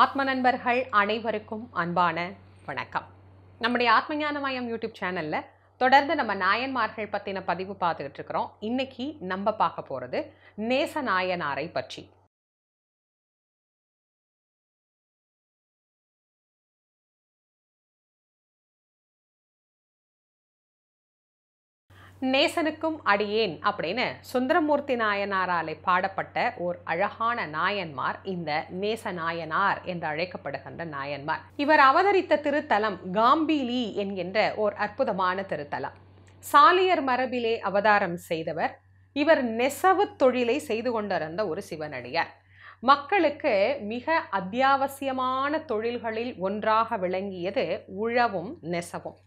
ஆத்ம நண்பர்கள் அனைவருக்கும் அன்பான வணக்கம் நம்முடைய ஆத்மஞான மயம் யூடியூப் சேனலில் தொடர்ந்து நம்ம நாயன்மார்கள் பற்றின பதிவு பார்த்துக்கிட்டு இருக்கிறோம் இன்றைக்கி நம்ம பார்க்க போகிறது நேச நாயனாரை பற்றி நேசனுக்கும் அடியேன் அப்படின்னு சுந்தரமூர்த்தி நாயனாராலே பாடப்பட்ட ஓர் அழகான நாயன்மார் இந்த நேச நாயனார் என்று அழைக்கப்படுகின்ற நாயன்மார் இவர் அவதரித்த திருத்தலம் காம்பீலி என்கின்ற ஓர் அற்புதமான திருத்தலம் சாலியர் மரபிலே அவதாரம் செய்தவர் இவர் நெசவு தொழிலை செய்து கொண்டிருந்த ஒரு சிவனடியார் மக்களுக்கு மிக அத்தியாவசியமான தொழில்களில் ஒன்றாக விளங்கியது உழவும் நெசவும்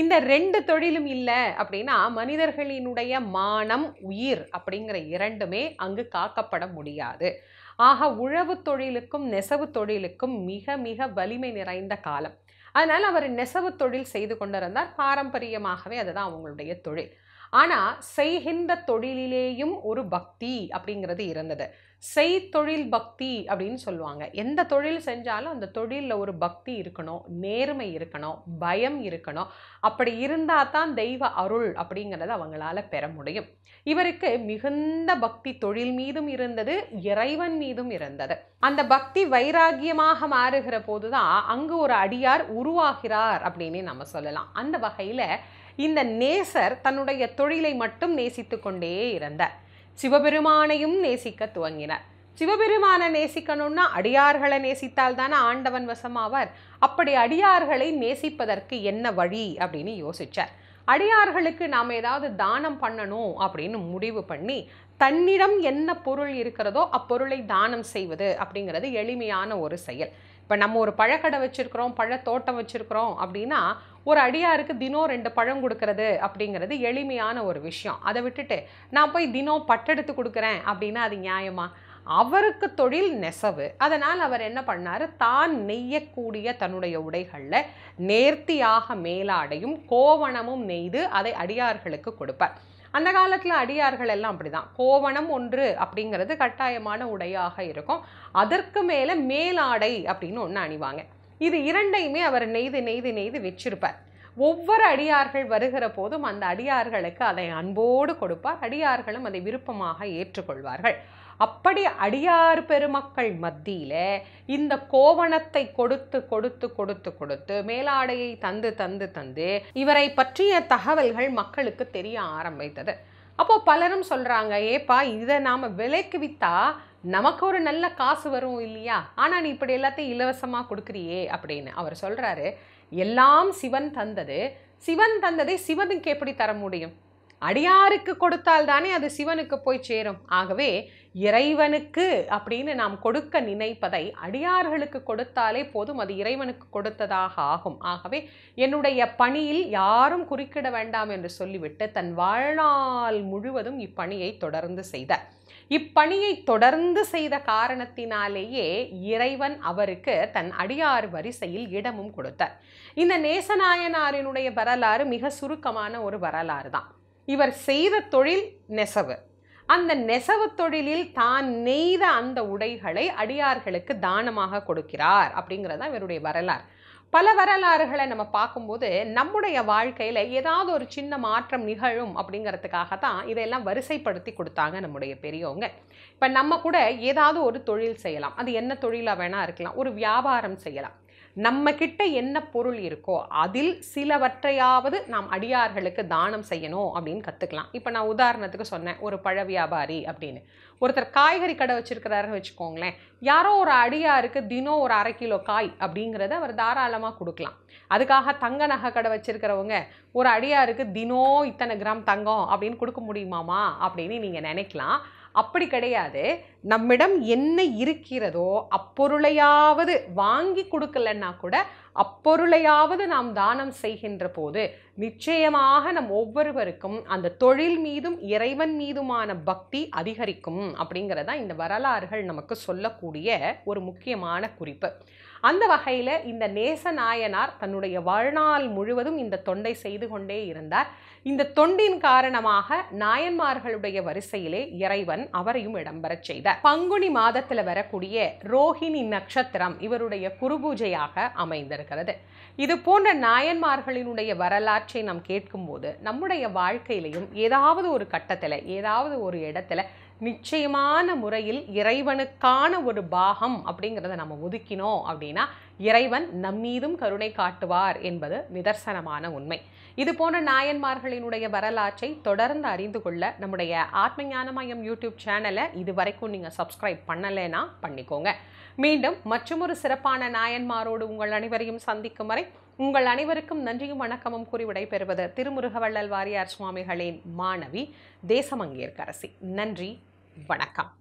இந்த ரெண்டு தொழிலும் இல்லை அப்படின்னா மனிதர்களினுடைய மானம் உயிர் அப்படிங்கிற இரண்டுமே அங்கு காக்கப்பட முடியாது ஆக உழவு தொழிலுக்கும் நெசவு தொழிலுக்கும் மிக மிக வலிமை நிறைந்த காலம் அதனால் அவர் நெசவு தொழில் செய்து கொண்டிருந்தார் பாரம்பரியமாகவே அதுதான் அவங்களுடைய தொழில் ஆனால் செய்கின்ற தொழிலிலேயும் ஒரு பக்தி அப்படிங்கிறது இருந்தது செய் தொழில் பக்தி அப்படின்னு சொல்லுவாங்க எந்த தொழில் செஞ்சாலும் அந்த தொழிலில் ஒரு பக்தி இருக்கணும் நேர்மை இருக்கணும் பயம் இருக்கணும் அப்படி இருந்தால் தான் தெய்வ அருள் அப்படிங்கிறத அவங்களால பெற முடியும் இவருக்கு மிகுந்த பக்தி தொழில் மீதும் இருந்தது இறைவன் மீதும் இருந்தது அந்த பக்தி வைராகியமாக மாறுகிற போது தான் அங்கு ஒரு அடியார் உருவாகிறார் அப்படின்னு நம்ம சொல்லலாம் அந்த வகையில் இந்த நேசர் தன்னுடைய தொழிலை மட்டும் நேசித்து கொண்டே இருந்தார் சிவபெருமானையும் நேசிக்க துவங்கினார் சிவபெருமானை நேசிக்கணும்னா அடியார்களை நேசித்தால் தானே ஆண்டவன் வசமாவார் அப்படி அடியார்களை நேசிப்பதற்கு என்ன வழி அப்படின்னு யோசிச்சார் அடியார்களுக்கு நாம் ஏதாவது தானம் பண்ணணும் அப்படின்னு முடிவு பண்ணி தன்னிடம் என்ன பொருள் இருக்கிறதோ அப்பொருளை தானம் செய்வது அப்படிங்கிறது எளிமையான ஒரு செயல் இப்போ நம்ம ஒரு பழக்கடை வச்சுருக்கிறோம் பழத்தோட்டம் வச்சுருக்கிறோம் அப்படின்னா ஒரு அடியாருக்கு தினம் ரெண்டு பழம் கொடுக்கறது அப்படிங்கிறது எளிமையான ஒரு விஷயம் அதை விட்டுட்டு நான் போய் தினம் பட்டெடுத்து கொடுக்குறேன் அப்படின்னா அது நியாயமா அவருக்கு தொழில் நெசவு அதனால் அவர் என்ன பண்ணார் தான் நெய்யக்கூடிய தன்னுடைய உடைகளில் நேர்த்தியாக மேலாடையும் கோவணமும் நெய்து அதை அடியார்களுக்கு கொடுப்பார் அந்த காலத்தில் அடியார்கள் எல்லாம் அப்படிதான் கோவணம் ஒன்று அப்படிங்கிறது கட்டாயமான உடையாக இருக்கும் அதற்கு மேலே மேலாடை அப்படின்னு ஒன்று அணிவாங்க இது இரண்டையுமே அவர் நெய்து நெய்து நெய்து வச்சிருப்பார் ஒவ்வொரு அடியார்கள் வருகிற போதும் அந்த அடியார்களுக்கு அதை அன்போடு கொடுப்பார் அடியார்களும் அதை விருப்பமாக ஏற்றுக்கொள்வார்கள் அப்படி அடியார் பெருமக்கள் மத்தியில் இந்த கோவணத்தை கொடுத்து கொடுத்து கொடுத்து கொடுத்து மேலாடையை தந்து தந்து தந்து இவரை பற்றிய தகவல்கள் மக்களுக்கு தெரிய ஆரம்பித்தது அப்போ பலரும் சொல்கிறாங்க ஏப்பா இதை நாம் விலைக்கு விற்றா நமக்கு ஒரு நல்ல காசு வரும் இல்லையா ஆனால் நீ இப்படி எல்லாத்தையும் இலவசமாக கொடுக்குறியே அப்படின்னு அவர் சொல்கிறாரு எல்லாம் சிவன் தந்தது சிவன் தந்ததை சிவனுக்கு எப்படி தர முடியும் அடியாருக்கு கொடுத்தால் தானே அது சிவனுக்கு போய் சேரும் ஆகவே இறைவனுக்கு அப்படின்னு நாம் கொடுக்க நினைப்பதை அடியார்களுக்கு கொடுத்தாலே போதும் அது இறைவனுக்கு கொடுத்ததாக ஆகும் ஆகவே என்னுடைய பணியில் யாரும் குறுக்கிட வேண்டாம் என்று சொல்லிவிட்டு தன் வாழ்நாள் முழுவதும் இப்பணியை தொடர்ந்து செய்த இப்பணியை தொடர்ந்து செய்த காரணத்தினாலேயே இறைவன் அவருக்கு தன் அடியார் வரிசையில் இடமும் கொடுத்தார் இந்த நேசநாயனாரினுடைய வரலாறு மிக சுருக்கமான ஒரு வரலாறு தான் இவர் செய்த தொழில் நெசவு அந்த நெசவு தொழிலில் தான் நெய்த அந்த உடைகளை அடியார்களுக்கு தானமாக கொடுக்கிறார் அப்படிங்கிறது தான் இவருடைய வரலாறு பல வரலாறுகளை நம்ம பார்க்கும்போது நம்முடைய வாழ்க்கையில் ஏதாவது ஒரு சின்ன மாற்றம் நிகழும் அப்படிங்கிறதுக்காக தான் இதையெல்லாம் வரிசைப்படுத்தி கொடுத்தாங்க நம்முடைய பெரியவங்க இப்போ நம்ம கூட ஏதாவது ஒரு தொழில் செய்யலாம் அது என்ன தொழிலாக வேணால் இருக்கலாம் ஒரு வியாபாரம் செய்யலாம் நம்ம கிட்ட என்ன பொருள் இருக்கோ அதில் சிலவற்றையாவது நாம் அடியார்களுக்கு தானம் செய்யணும் அப்படின்னு கற்றுக்கலாம் இப்போ நான் உதாரணத்துக்கு சொன்னேன் ஒரு பழ வியாபாரி அப்படின்னு ஒருத்தர் காய்கறி கடை வச்சுருக்கிறாருன்னு வச்சுக்கோங்களேன் யாரோ ஒரு அடியாருக்கு தினம் ஒரு அரை கிலோ காய் அப்படிங்கிறத அவர் தாராளமாக கொடுக்கலாம் அதுக்காக தங்க நகை கடை வச்சுருக்கிறவங்க ஒரு அடியாருக்கு தினம் இத்தனை கிராம் தங்கம் அப்படின்னு கொடுக்க முடியுமாமா அப்படின்னு நீங்கள் நினைக்கலாம் அப்படி கிடையாது நம்மிடம் என்ன இருக்கிறதோ அப்பொருளையாவது வாங்கி கொடுக்கலன்னா கூட அப்பொருளையாவது நாம் தானம் செய்கின்ற போது நிச்சயமாக நம் ஒவ்வொருவருக்கும் அந்த தொழில் மீதும் இறைவன் மீதுமான பக்தி அதிகரிக்கும் அப்படிங்கிறதா இந்த வரலாறுகள் நமக்கு சொல்லக்கூடிய ஒரு முக்கியமான குறிப்பு அந்த வகையில் இந்த நேச நாயனார் தன்னுடைய வாழ்நாள் முழுவதும் இந்த தொண்டை செய்து கொண்டே இருந்தார் இந்த தொண்டின் காரணமாக நாயன்மார்களுடைய வரிசையிலே இறைவன் அவரையும் இடம்பெறச் செய்தார் பங்குனி மாதத்தில் வரக்கூடிய ரோஹிணி நட்சத்திரம் இவருடைய குருபூஜையாக அமைந்திருக்கிறது இது போன்ற நாயன்மார்களினுடைய வரலாற்று பேட்சை நாம் கேட்கும்போது நம்முடைய வாழ்க்கையிலையும் ஏதாவது ஒரு கட்டத்தில் ஏதாவது ஒரு இடத்துல நிச்சயமான முறையில் இறைவனுக்கான ஒரு பாகம் அப்படிங்கிறத நம்ம ஒதுக்கினோம் அப்படின்னா இறைவன் நம்மீதும் கருணை காட்டுவார் என்பது நிதர்சனமான உண்மை இது போன்ற நாயன்மார்களினுடைய வரலாற்றை தொடர்ந்து அறிந்து கொள்ள நம்முடைய மயம் யூடியூப் சேனலை இது வரைக்கும் நீங்கள் சப்ஸ்கிரைப் பண்ணலைன்னா பண்ணிக்கோங்க மீண்டும் மற்றும் சிறப்பான நாயன்மாரோடு உங்கள் அனைவரையும் சந்திக்கும் வரை உங்கள் அனைவருக்கும் நன்றியும் வணக்கமும் கூறி விடைபெறுவது திருமுருகவள்ளல் வாரியார் சுவாமிகளின் மாணவி தேசமங்கேற்கரசி நன்றி வணக்கம்